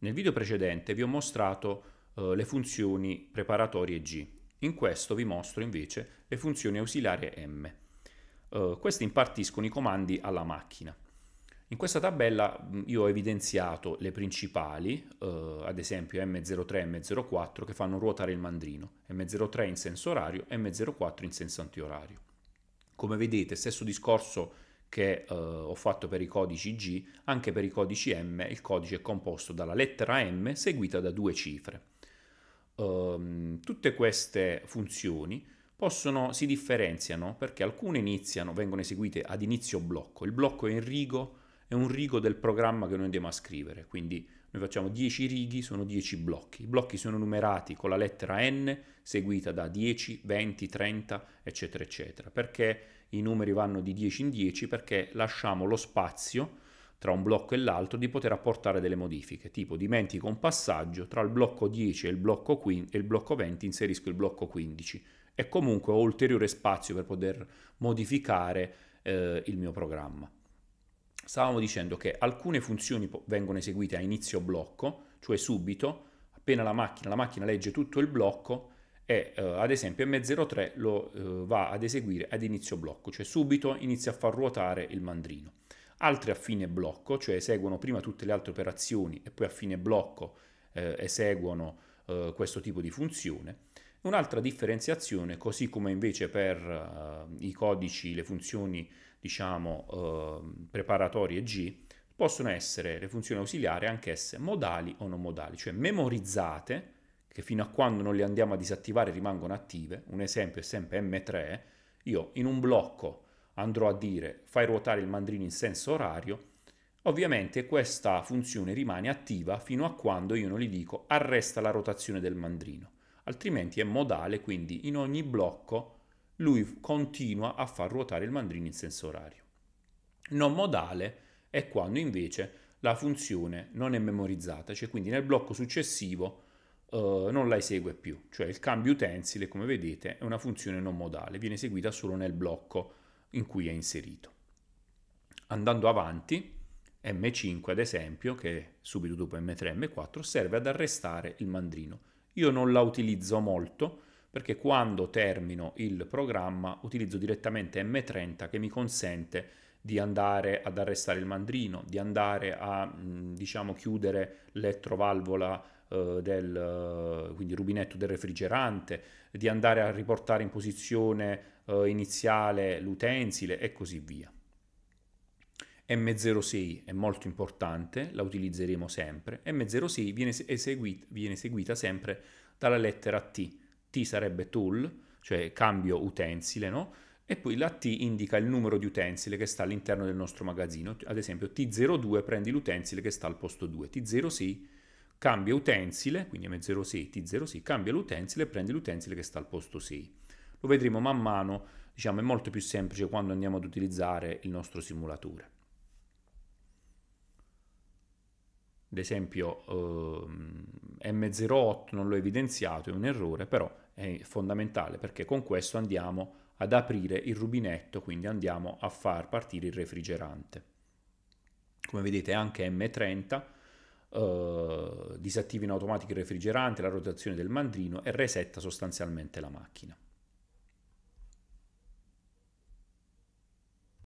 Nel video precedente vi ho mostrato eh, le funzioni preparatorie G, in questo vi mostro invece le funzioni ausiliarie M. Eh, queste impartiscono i comandi alla macchina. In questa tabella mm, io ho evidenziato le principali, eh, ad esempio M03 e M04 che fanno ruotare il mandrino, M03 in senso orario e M04 in senso antiorario. Come vedete, stesso discorso che eh, ho fatto per i codici G, anche per i codici M il codice è composto dalla lettera M seguita da due cifre. Um, tutte queste funzioni possono, si differenziano perché alcune iniziano, vengono eseguite ad inizio blocco, il blocco è in rigo è un rigo del programma che noi andiamo a scrivere, quindi noi facciamo 10 righi, sono 10 blocchi. I blocchi sono numerati con la lettera N seguita da 10, 20, 30, eccetera, eccetera. Perché i numeri vanno di 10 in 10? Perché lasciamo lo spazio tra un blocco e l'altro di poter apportare delle modifiche, tipo dimentico un passaggio tra il blocco 10 e il blocco, 15, e il blocco 20 inserisco il blocco 15 e comunque ho ulteriore spazio per poter modificare eh, il mio programma stavamo dicendo che alcune funzioni vengono eseguite a inizio blocco, cioè subito, appena la macchina, la macchina legge tutto il blocco e eh, ad esempio M03 lo eh, va ad eseguire ad inizio blocco, cioè subito inizia a far ruotare il mandrino. Altre a fine blocco, cioè eseguono prima tutte le altre operazioni e poi a fine blocco eh, eseguono eh, questo tipo di funzione Un'altra differenziazione, così come invece per uh, i codici, le funzioni diciamo uh, preparatorie G, possono essere le funzioni ausiliari anch'esse modali o non modali, cioè memorizzate, che fino a quando non le andiamo a disattivare rimangono attive. Un esempio è sempre M3, io in un blocco andrò a dire fai ruotare il mandrino in senso orario, ovviamente questa funzione rimane attiva fino a quando io non gli dico arresta la rotazione del mandrino altrimenti è modale, quindi in ogni blocco lui continua a far ruotare il mandrino in senso orario. Non modale è quando invece la funzione non è memorizzata, cioè quindi nel blocco successivo eh, non la esegue più, cioè il cambio utensile, come vedete, è una funzione non modale, viene eseguita solo nel blocco in cui è inserito. Andando avanti, M5 ad esempio, che subito dopo M3 e M4, serve ad arrestare il mandrino, io non la utilizzo molto perché quando termino il programma utilizzo direttamente M30 che mi consente di andare ad arrestare il mandrino, di andare a diciamo chiudere l'elettrovalvola eh, del eh, quindi rubinetto del refrigerante, di andare a riportare in posizione eh, iniziale l'utensile e così via. M06 è molto importante, la utilizzeremo sempre. M06 viene, eseguit- viene eseguita sempre dalla lettera T. T sarebbe tool, cioè cambio utensile, no? E poi la T indica il numero di utensile che sta all'interno del nostro magazzino. Ad esempio T02 prendi l'utensile che sta al posto 2, T06 cambia utensile, quindi M06, T06, cambia l'utensile e prendi l'utensile che sta al posto 6. Lo vedremo man mano, diciamo, è molto più semplice quando andiamo ad utilizzare il nostro simulatore. ad esempio eh, M08 non l'ho evidenziato, è un errore, però è fondamentale perché con questo andiamo ad aprire il rubinetto, quindi andiamo a far partire il refrigerante. Come vedete anche M30 eh, disattiva in automatico il refrigerante, la rotazione del mandrino e resetta sostanzialmente la macchina.